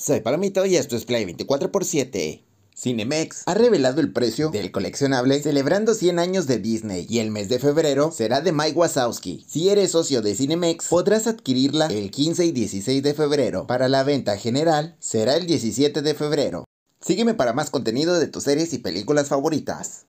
Soy Palomito y esto es Play 24x7. Cinemex ha revelado el precio del coleccionable celebrando 100 años de Disney y el mes de febrero será de Mike Wazowski. Si eres socio de Cinemex podrás adquirirla el 15 y 16 de febrero. Para la venta general será el 17 de febrero. Sígueme para más contenido de tus series y películas favoritas.